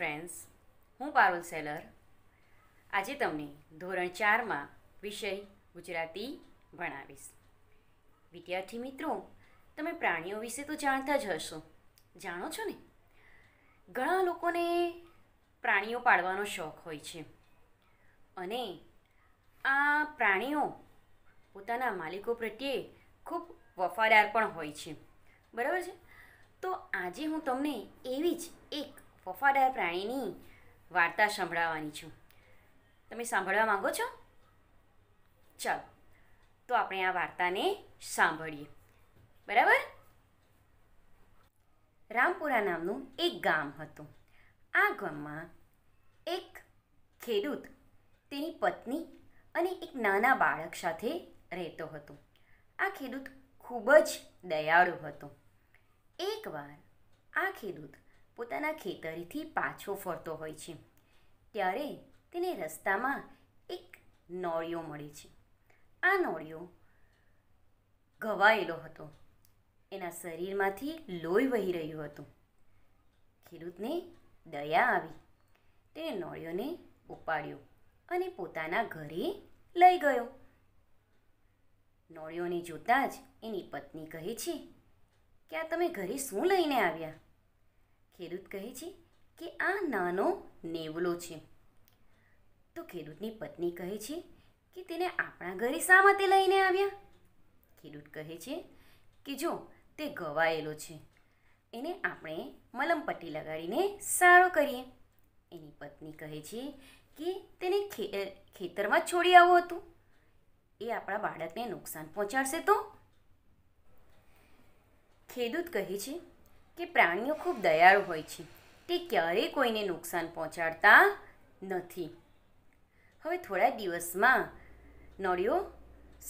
friends હું Parul seller આજે તમને ધોરણ ચારમાં વિષય ગુજરાતી ભણાવીશ વિદ્યાર્થી મિત્રો તમે પ્રાણીઓ વિશે તો જાણતા જ હશો જાણો છો ને ઘણા લોકોને પ્રાણીઓ પાળવાનો શોખ હોય છે અને આ પ્રાણીઓ પોતાના માલિકો પ્રત્યે ખૂબ વફાદાર પણ હોય છે બરાબર છે તો આજે હું તમને એવી જ એક વફાદાર પ્રાણીની વાર્તા સંભળાવવાની છું તમે સાંભળવા માગો છો ચાલો તો આપણે આ વાર્તાને સાંભળીએ બરાબર રામપુરા નામનું એક ગામ હતું આ ગામમાં એક ખેડૂત તેની પત્ની અને એક નાના બાળક સાથે રહેતો હતો આ ખેડૂત ખૂબ જ દયાળુ હતો એકવાર આ ખેડૂત પોતાના ખેતરીથી પાછો ફરતો હોય છે ત્યારે તેને રસ્તામાં એક નોળિયો મળે છે આ નોળિયો ઘવાયેલો હતો એના શરીરમાંથી લોહી વહી રહ્યું હતું ખેડૂતને દયા આવી તેણે નોળિયોને ઉપાડ્યો અને પોતાના ઘરે લઈ ગયો નોળિયોને જોતાં જ એની પત્ની કહે છે કે આ તમે ઘરે શું લઈને આવ્યા ખેડૂત કહે છે કે આ નાનો નેવલો છે તો ખેડૂતની પત્ની કહે છે કે તેને આપણા ઘરે શા માટે લઈને આવ્યા ખેડૂત કહે છે કે જો તે ગવાયેલો છે એને આપણે મલમપટ્ટી લગાડીને સારો કરીએ એની પત્ની કહે છે કે તેને ખેતરમાં છોડી આવવું હતું એ આપણા બાળકને નુકસાન પહોંચાડશે તો ખેડૂત કહે છે કે પ્રાણીઓ ખૂબ દયાળુ હોય છે તે ક્યારેય કોઈને નુકસાન પહોંચાડતા નથી હવે થોડા દિવસમાં નળિયો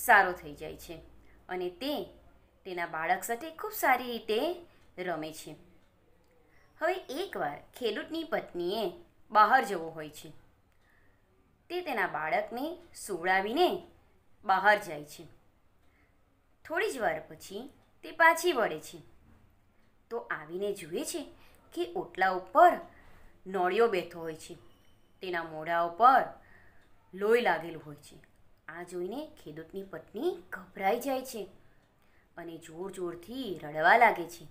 સારો થઈ જાય છે અને તે તેના બાળક સાથે ખૂબ સારી રીતે રમે છે હવે એકવાર ખેડૂતની પત્નીએ બહાર જવો હોય છે તે તેના બાળકને સુવડાવીને બહાર જાય છે થોડી જ વાર પછી તે પાછી વળે છે તો આવીને જુએ છે કે ઓટલા ઉપર નોળિયો બેઠો હોય છે તેના મોઢા ઉપર લોહી લાગેલું હોય છે આ જોઈને ખેડૂતની પત્ની ગભરાઈ જાય છે અને જોર જોરથી રડવા લાગે છે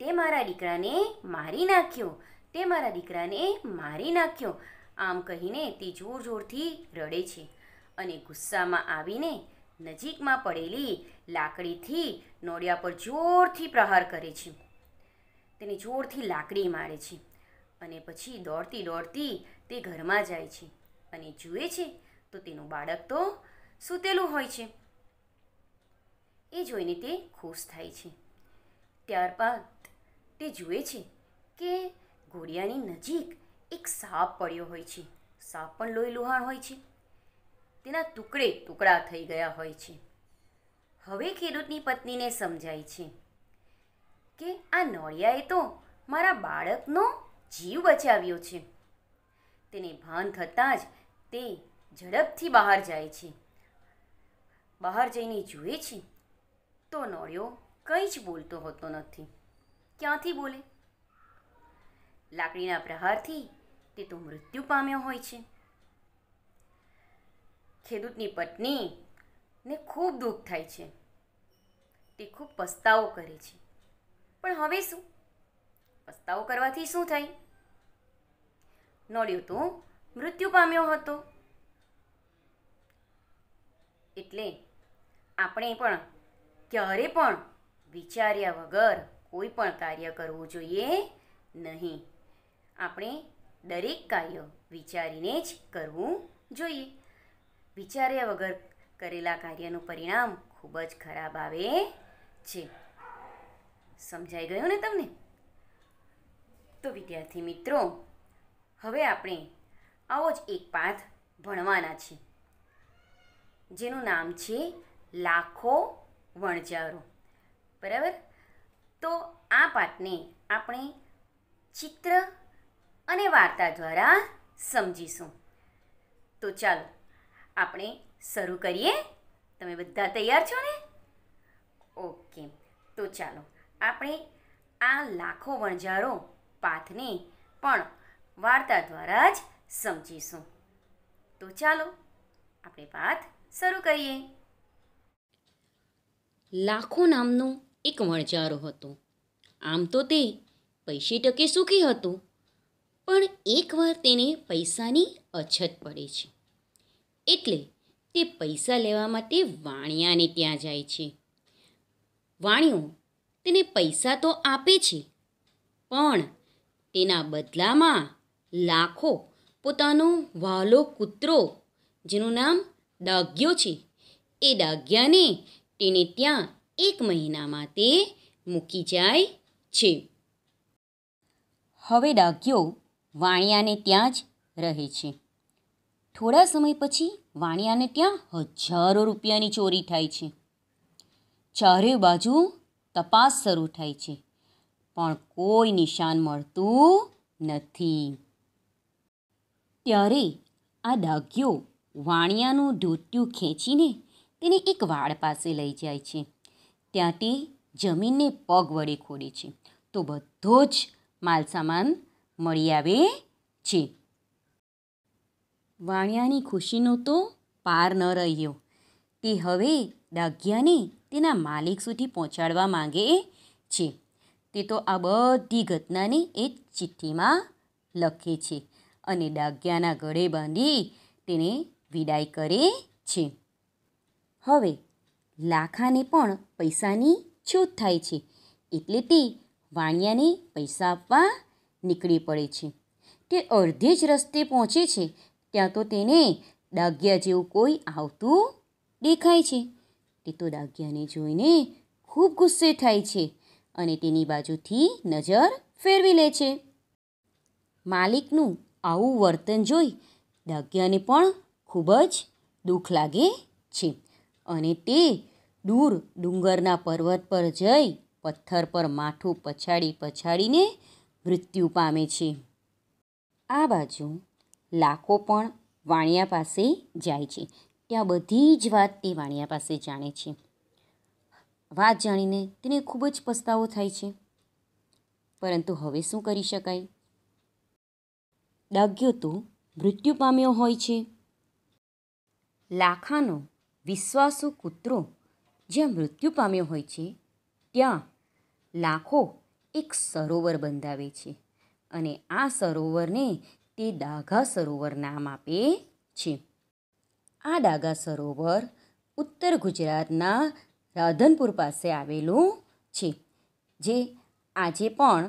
તે મારા દીકરાને મારી નાખ્યો તે મારા દીકરાને મારી નાખ્યો આમ કહીને તે જોર જોરથી રડે છે અને ગુસ્સામાં આવીને નજીકમાં પડેલી લાકડીથી નોળિયા પર જોરથી પ્રહાર કરે છે તેને જોરથી લાકડી મારે છે અને પછી દોડતી દોડતી તે ઘરમાં જાય છે અને જુએ છે તો તેનું બાળક તો સૂતેલું હોય છે એ જોઈને તે ખુશ થાય છે ત્યારબાદ તે જુએ છે કે ઘોડિયાની નજીક એક સાપ પડ્યો હોય છે સાપ પણ લોહી લુહાણ હોય છે તેના ટુકડે ટુકડા થઈ ગયા હોય છે હવે ખેડૂતની પત્નીને સમજાય છે કે આ નળિયાએ તો મારા બાળકનો જીવ બચાવ્યો છે તેને ભાન થતાં જ તે ઝડપથી બહાર જાય છે બહાર જઈને જુએ છે તો નળિયો કંઈ જ બોલતો હોતો નથી ક્યાંથી બોલે લાકડીના પ્રહારથી તે તો મૃત્યુ પામ્યો હોય છે ખેડૂતની પત્ની ને ખૂબ દુઃખ થાય છે તે ખૂબ પસ્તાવો કરે છે પણ હવે શું પસ્તાવો કરવાથી શું થાય નોળ્યું તો મૃત્યુ પામ્યો હતો એટલે આપણે પણ ક્યારે પણ વિચાર્યા વગર કોઈ પણ કાર્ય કરવું જોઈએ નહીં આપણે દરેક કાર્ય વિચારીને જ કરવું જોઈએ વિચાર્યા વગર કરેલા કાર્યનું પરિણામ ખૂબ જ ખરાબ આવે છે સમજાઈ ગયું ને તમને તો વિદ્યાર્થી મિત્રો હવે આપણે આવો જ એક પાઠ ભણવાના છે જેનું નામ છે લાખો વણજારો બરાબર તો આ પાઠને આપણે ચિત્ર અને વાર્તા દ્વારા સમજીશું તો ચાલો આપણે શરૂ કરીએ તમે બધા તૈયાર છો ને ઓકે તો ચાલો આપણે આ લાખો વણઝારો પાથને પણ વાર્તા દ્વારા જ સમજીશું તો ચાલો આપણે વાત શરૂ કરીએ લાખો નામનો એક વણઝારો હતો આમ તો તે પૈસે ટકે સુખી હતો પણ એકવાર તેને પૈસાની અછત પડે છે એટલે તે પૈસા લેવા માટે વાણિયાને ત્યાં જાય છે વાણિયો તેને પૈસા તો આપે છે પણ તેના બદલામાં લાખો પોતાનો વાલો કૂતરો જેનું નામ ડાગ્યો છે એ ડાગ્યાને તેને ત્યાં એક મહિનામાં તે મૂકી જાય છે હવે ડાગ્યો વાણિયાને ત્યાં જ રહે છે થોડા સમય પછી વાણિયાને ત્યાં હજારો રૂપિયાની ચોરી થાય છે ચારે બાજુ તપાસ શરૂ થઈ છે પણ કોઈ નિશાન મળતું નથી ત્યારે આ દાગ્યો વાણિયાનું ધોત્યું ખેંચીને તેને એક વાડ પાસે લઈ જાય છે ત્યાં તે જમીનને પગ વડે ખોડે છે તો બધો જ માલસામાન મળી આવે છે વાણિયાની ખુશીનો તો પાર ન રહ્યો તે હવે ડાઘિયાને તેના માલિક સુધી પહોંચાડવા માંગે છે તે તો આ બધી ઘટનાને એ ચિઠ્ઠીમાં લખે છે અને ડાગ્યાના ગળે બાંધી તેને વિદાય કરે છે હવે લાખાને પણ પૈસાની છૂટ થાય છે એટલે તે વાણિયાને પૈસા આપવા નીકળી પડે છે તે અડધે જ રસ્તે પહોંચે છે ત્યાં તો તેને ડાગ્યા જેવું કોઈ આવતું દેખાય છે એ તો દાગિયાને જોઈને ખૂબ ગુસ્સે થાય છે અને તેની બાજુથી નજર ફેરવી લે છે માલિકનું આવું વર્તન જોઈ દાગિયાને પણ ખૂબ જ દુઃખ લાગે છે અને તે દૂર ડુંગરના પર્વત પર જઈ પથ્થર પર માથું પછાડી પછાડીને મૃત્યુ પામે છે આ બાજુ લાખો પણ વાણિયા પાસે જાય છે તે આ બધી જ વાત તે વાણિયા પાસે જાણે છે વાત જાણીને તેને ખૂબ જ પસ્તાવો થાય છે પરંતુ હવે શું કરી શકાય ડાગ્યો તો મૃત્યુ પામ્યો હોય છે લાખાનો વિશ્વાસુ કૂતરો જ્યાં મૃત્યુ પામ્યો હોય છે ત્યાં લાખો એક સરોવર બંધાવે છે અને આ સરોવરને તે દાઘા સરોવર નામ આપે છે આ ડાગા સરોવર ઉત્તર ગુજરાતના રાધનપુર પાસે આવેલું છે જે આજે પણ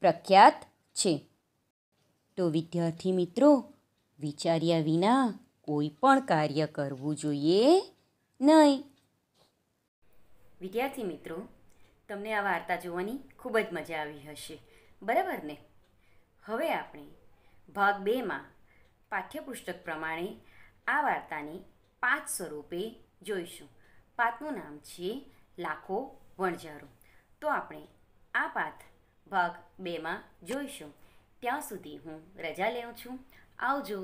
પ્રખ્યાત છે તો વિદ્યાર્થી મિત્રો વિચાર્યા વિના કોઈ પણ કાર્ય કરવું જોઈએ નહીં વિદ્યાર્થી મિત્રો તમને આ વાર્તા જોવાની ખૂબ જ મજા આવી હશે બરાબર ને હવે આપણે ભાગ બેમાં પાઠ્યપુસ્તક પ્રમાણે આ વાર્તાને પાંચ સ્વરૂપે જોઈશું પાઠનું નામ છે લાખો વણઝારો તો આપણે આ પાઠ ભાગ બેમાં જોઈશું ત્યાં સુધી હું રજા લઉં છું આવજો